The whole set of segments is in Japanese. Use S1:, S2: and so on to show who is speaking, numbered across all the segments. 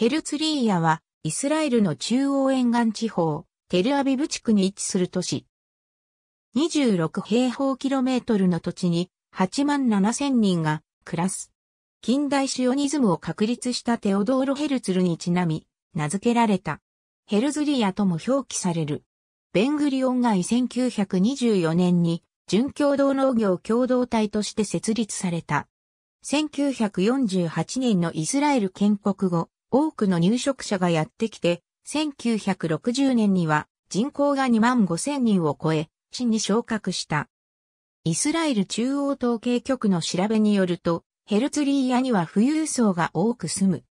S1: ヘルツリーヤは、イスラエルの中央沿岸地方、テルアビブ地区に位置する都市。26平方キロメートルの土地に8万7千人が暮らす。近代シオニズムを確立したテオドーロ・ヘルツルにちなみ、名付けられた。ヘルズリヤとも表記される。ベングリオンが1924年に、準共同農業共同体として設立された。1948年のイスラエル建国後、多くの入植者がやってきて、1960年には人口が2万5千人を超え、市に昇格した。イスラエル中央統計局の調べによると、ヘルツリーヤには富裕層が多く住む。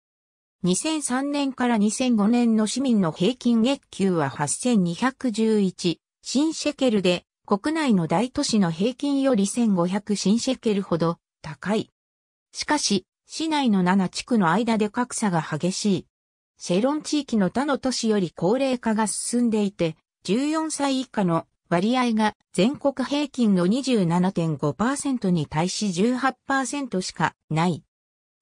S1: 2003年から2005年の市民の平均月給は8211新シェケルで、国内の大都市の平均より1500新シェケルほど高い。しかし、市内の7地区の間で格差が激しい。セロン地域の他の都市より高齢化が進んでいて、14歳以下の割合が全国平均の27.5%に対し18%しかない。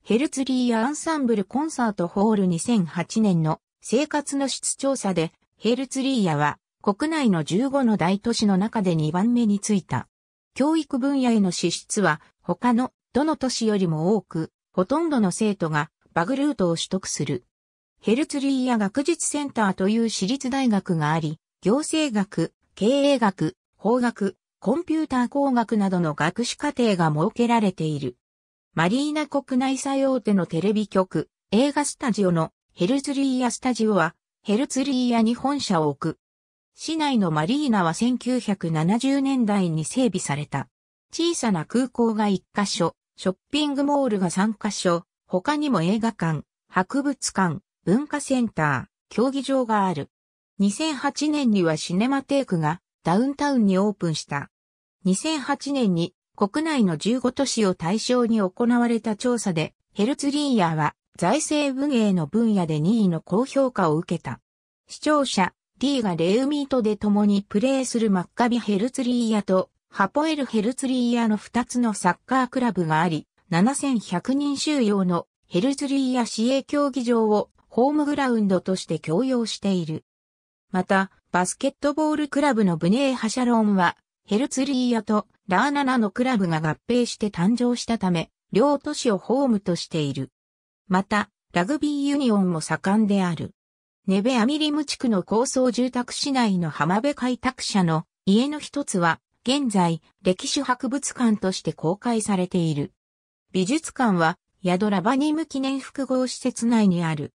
S1: ヘルツリーアンサンブルコンサートホール2008年の生活の質調査でヘルツリーアは国内の15の大都市の中で2番目についた。教育分野への支出は他のどの都市よりも多くほとんどの生徒がバグルートを取得する。ヘルツリーや学術センターという私立大学があり、行政学、経営学、法学、コンピューター工学などの学士課程が設けられている。マリーナ国内最大手のテレビ局、映画スタジオのヘルツリーやスタジオは、ヘルツリーやに本社を置く。市内のマリーナは1970年代に整備された。小さな空港が一箇所、ショッピングモールが3カ所、他にも映画館、博物館、文化センター、競技場がある。2008年にはシネマテイクがダウンタウンにオープンした。2008年に国内の15都市を対象に行われた調査で、ヘルツリーヤーは財政文営の分野で2位の高評価を受けた。視聴者、D がレウミートで共にプレーするマッカビヘルツリーヤとハポエル・ヘルツリーヤの2つのサッカークラブがあり、7100人収容のヘルツリーヤ市営競技場をホームグラウンドとして共用している。また、バスケットボールクラブのブネーハシャロンは、ヘルツリーヤとラーナナのクラブが合併して誕生したため、両都市をホームとしている。また、ラグビーユニオンも盛んである。ネベアミリム地区の高層住宅市内の浜辺開拓者の家の一つは、現在、歴史博物館として公開されている。美術館は、ヤドラバニム記念複合施設内にある。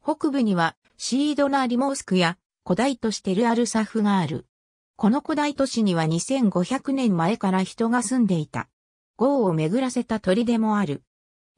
S1: 北部には、シードナーリモースクや、古代都市テルアルサフがある。この古代都市には2500年前から人が住んでいた。豪を巡らせた砦もある。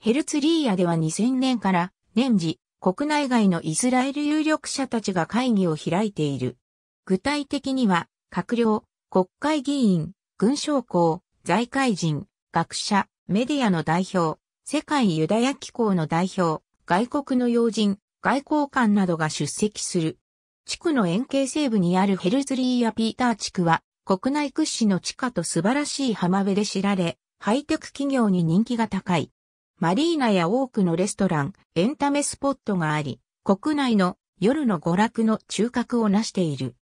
S1: ヘルツリーヤでは2000年から年次国内外のイスラエル有力者たちが会議を開いている。具体的には閣僚、国会議員、軍将校、財界人、学者、メディアの代表、世界ユダヤ機構の代表、外国の要人、外交官などが出席する。地区の円形西部にあるヘルズリーやピーター地区は、国内屈指の地下と素晴らしい浜辺で知られ、ハイテク企業に人気が高い。マリーナや多くのレストラン、エンタメスポットがあり、国内の夜の娯楽の中核を成している。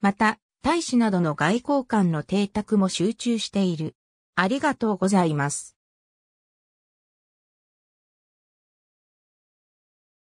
S1: また、大使などの外交官の邸宅も集中している。ありがとうございます。